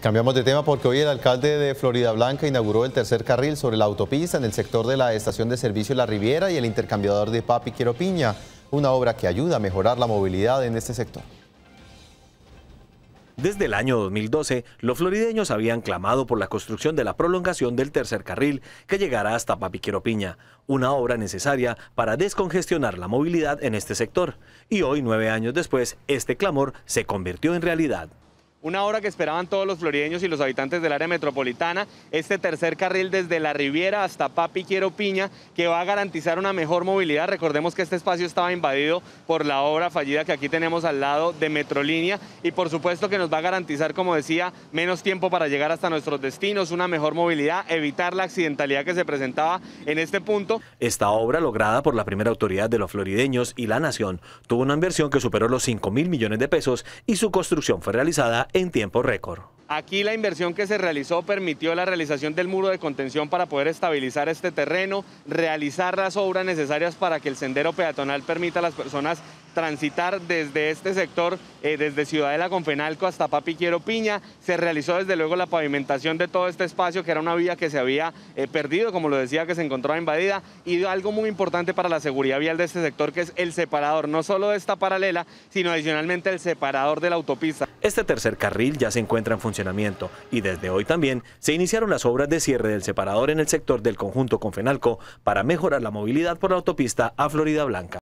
Cambiamos de tema porque hoy el alcalde de Florida Blanca inauguró el tercer carril sobre la autopista en el sector de la estación de servicio La Riviera y el intercambiador de Papi Quiero Piña, una obra que ayuda a mejorar la movilidad en este sector. Desde el año 2012, los florideños habían clamado por la construcción de la prolongación del tercer carril que llegará hasta Papiquero Piña, una obra necesaria para descongestionar la movilidad en este sector. Y hoy, nueve años después, este clamor se convirtió en realidad. Una obra que esperaban todos los florideños y los habitantes del área metropolitana, este tercer carril desde la Riviera hasta Papi Quiero Piña, que va a garantizar una mejor movilidad. Recordemos que este espacio estaba invadido por la obra fallida que aquí tenemos al lado de Metrolínea y por supuesto que nos va a garantizar, como decía, menos tiempo para llegar hasta nuestros destinos, una mejor movilidad, evitar la accidentalidad que se presentaba en este punto. Esta obra, lograda por la primera autoridad de los florideños y la nación, tuvo una inversión que superó los 5 mil millones de pesos y su construcción fue realizada en tiempo récord. Aquí la inversión que se realizó permitió la realización del muro de contención para poder estabilizar este terreno, realizar las obras necesarias para que el sendero peatonal permita a las personas transitar desde este sector, eh, desde Ciudadela Confenalco hasta Quiero Piña. Se realizó desde luego la pavimentación de todo este espacio, que era una vía que se había eh, perdido, como lo decía, que se encontraba invadida. Y algo muy importante para la seguridad vial de este sector, que es el separador, no solo de esta paralela, sino adicionalmente el separador de la autopista. Este tercer carril ya se encuentra en funcionamiento y desde hoy también se iniciaron las obras de cierre del separador en el sector del conjunto con Fenalco para mejorar la movilidad por la autopista a Florida Blanca.